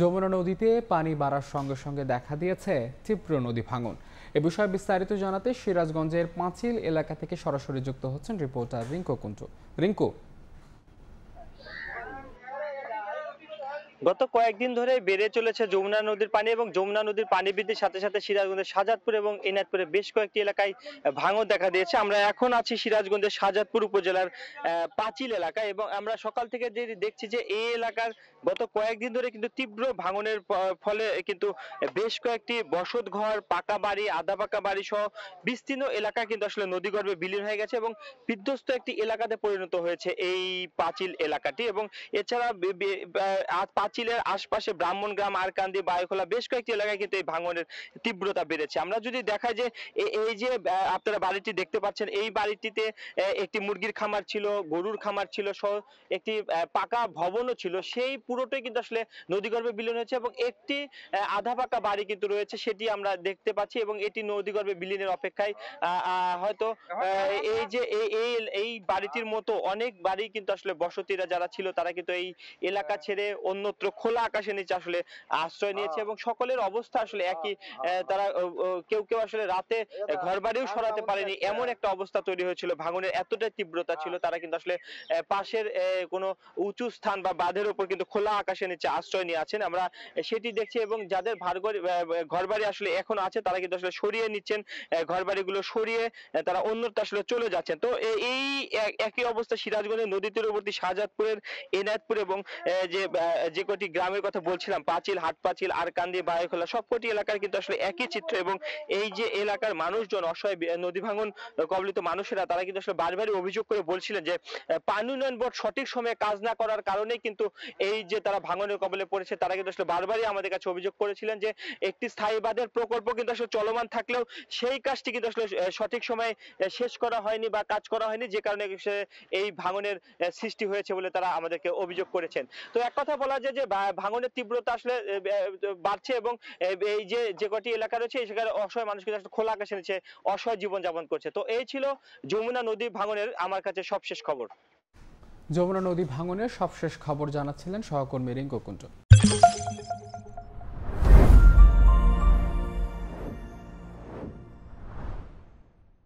যমুনা নদীতে পানি বাড়ার সঙ্গে সঙ্গে দেখা দিয়েছে তীব্র নদী ভাঙন এ বিষয়ে বিস্তারিত জানাতে সিরাজগঞ্জের পাঁচিল এলাকা থেকে সরাসরি যুক্ত হচ্ছেন রিপোর্টার রিঙ্কু কুঞ্চু রিঙ্কু গত কয়েকদিন ধরে বেড়ে চলেছে যমুনা নদীর পানি এবং যমুনা নদীর পানি বৃদ্ধির সাথে সাথে সিরাজগঞ্জের সাজাদপুর এবং এনায়তপুরে বেশ কয়েকটি এলাকায় ভাঙন দেখা দিয়েছে আমরা এখন আছি সিরাজগঞ্জের সাজাদপুর উপজেলার পাঁচিল এলাকায় এবং আমরা সকাল থেকে যে দেখছি যে এই এলাকার গত কয়েকদিন ধরে কিন্তু তীব্র ভাঙনের ফলে কিন্তু বেশ কয়েকটি বসত ঘর পাকা বাড়ি আধা পাকা বাড়ি সহ বিস্তীর্ণ এলাকা কিন্তু আসলে নদীগর্ভে বিলীন হয়ে গেছে এবং বিধ্বস্ত একটি এলাকাতে পরিণত হয়েছে এই পাঁচিল এলাকাটি এবং এছাড়া পাঁচিলের আশপাশে ব্রাহ্মণগ্রাম আরকান্দি বায়ুখোলা বেশ কয়েকটি এলাকায় কিন্তু এই ভাঙনের তীব্রতা বেড়েছে আমরা যদি দেখা যে এই যে আপনারা বাড়িটি দেখতে পাচ্ছেন এই বাড়িটিতে একটি মুরগির খামার ছিল গরুর খামার ছিল একটি পাকা ভবনও ছিল সেই পুরোটাই কিন্তু আসলে নদীগর্ভে বিলীন হয়েছে এবং একটি আধা পাকা বাড়ি কিন্তু রয়েছে সেটি আমরা দেখতে পাচ্ছি এবং এটি নদীগর্ভে বিলীনের অপেক্ষায় হয়তো এই যে এই বাড়িটির মতো অনেক বাড়ি কিন্তু আসলে বসতিরা যারা ছিল তারা কিন্তু এই এলাকা ছেড়ে অন্যত্র একত্র খোলা আকাশের নিচে আসলে আশ্রয় নিয়েছে হ্যাঁ। এবং সকলের অবস্থা আসলে একই হ্যাঁ, হ্যাঁ, তারা কেউ কেউ আসলে রাতে ঘর বাড়িও সরাতে পারেনি এমন একটা অবস্থা তৈরি হয়েছিল ভাঙনের এতটাই তীব্রতা ছিল তারা কিন্তু আসলে পাশের কোনো উঁচু স্থান বা বাঁধের উপর কিন্তু খোলা আকাশের নিচে আশ্রয় নিয়ে আছেন আমরা সেটি দেখছি এবং যাদের ভারগর ঘর বাড়ি আসলে এখন আছে তারা কিন্তু আসলে সরিয়ে নিচ্ছেন ঘর বাড়িগুলো সরিয়ে তারা অন্যত্র আসলে চলে যাচ্ছেন তো এই একই অবস্থা সিরাজগঞ্জের নদী তীরবর্তী শাহজাদপুরের এনায়তপুর এবং যে যে কটি গ্রামের কথা বলছিলাম পাঁচিল হাট পাঁচিল আরকান্দি বায়ুখোলা সবকটি এলাকার কিন্তু আসলে একই চিত্র এবং এই যে এলাকার মানুষজন অসহায় নদী ভাঙন কবলিত মানুষেরা তারা কিন্তু আসলে বারবারই অভিযোগ করে বলছিলেন যে পানি উন্নয়ন বোর্ড সঠিক সময়ে কাজ না করার কারণে কিন্তু এই যে তারা ভাঙনের কবলে পড়েছে তারা কিন্তু আসলে বারবারই আমাদের কাছে অভিযোগ করেছিলেন যে একটি স্থায়ী বাঁধের প্রকল্প কিন্তু আসলে চলমান থাকলেও সেই কাজটি কিন্তু আসলে সঠিক সময়ে শেষ করা হয়নি বা কাজ করা হয়নি যে কারণে এই ভাঙনের সৃষ্টি হয়েছে বলে তারা আমাদেরকে অভিযোগ করেছেন তো এক কথা বলা যে যে ভাঙনের তীব্রতা আসলে বাড়ছে এবং এই যে যে কটি এলাকা রয়েছে সেখানে অসহায় মানুষ কিন্তু খোলা আকাশের নিচে অসহায় জীবনযাপন করছে তো এই ছিল যমুনা নদী ভাঙনের আমার কাছে সবশেষ খবর যমুনা নদী ভাঙনের সবশেষ খবর জানাচ্ছিলেন সহকর্মী রিঙ্কু